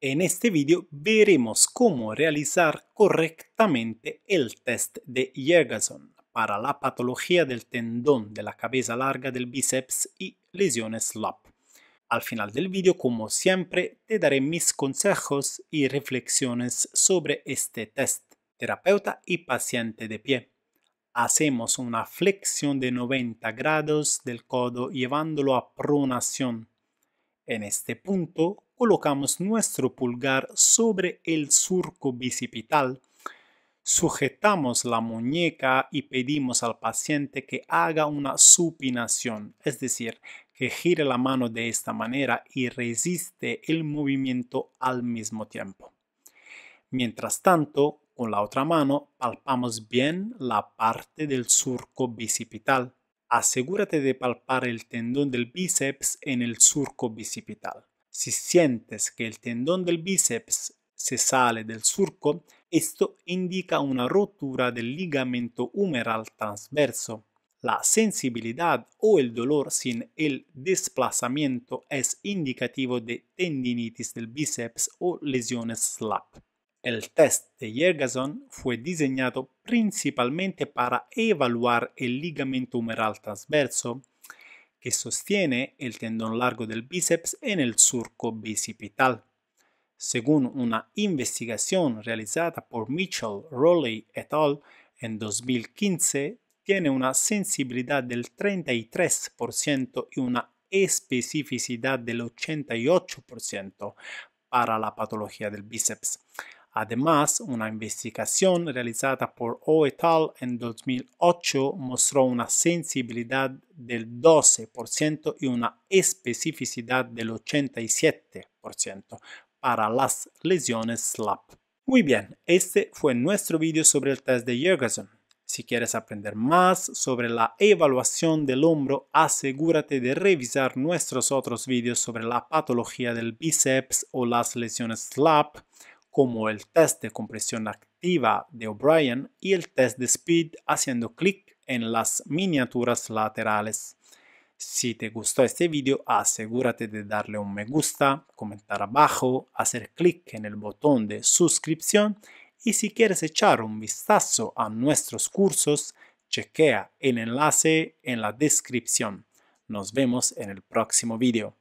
En este vídeo veremos cómo realizar correctamente el test de Jergason para la patología del tendón de la cabeza larga del bíceps y lesiones slap. Al final del vídeo, como siempre, te daré mis consejos y reflexiones sobre este test, terapeuta y paciente de pie. Hacemos una flexión de 90 grados del codo llevándolo a pronación en este punto colocamos nuestro pulgar sobre el surco bicipital, sujetamos la muñeca y pedimos al paciente que haga una supinación, es decir, que gire la mano de esta manera y resiste el movimiento al mismo tiempo. Mientras tanto, con la otra mano palpamos bien la parte del surco bicipital asegúrate de palpar el tendón del bíceps en el surco bicipital. Si sientes que el tendón del bíceps se sale del surco, esto indica una rotura del ligamento humeral transverso. La sensibilidad o el dolor sin el desplazamiento es indicativo de tendinitis del bíceps o lesiones SLAP. El test de Jergason fue diseñado principalmente para evaluar el ligamento humeral transverso que sostiene el tendón largo del bíceps en el surco bicipital. Según una investigación realizada por Mitchell, Rowley et al. en 2015, tiene una sensibilidad del 33% y una especificidad del 88% para la patología del bíceps. Además, una investigación realizada por O et al. en 2008 mostró una sensibilidad del 12% y una especificidad del 87% para las lesiones SLAP. Muy bien, este fue nuestro vídeo sobre el test de Jurgensen. Si quieres aprender más sobre la evaluación del hombro, asegúrate de revisar nuestros otros vídeos sobre la patología del bíceps o las lesiones SLAP, como el test de compresión activa de O'Brien y el test de speed haciendo clic en las miniaturas laterales. Si te gustó este video, asegúrate de darle un me gusta, comentar abajo, hacer clic en el botón de suscripción y si quieres echar un vistazo a nuestros cursos, chequea el enlace en la descripción. Nos vemos en el próximo video.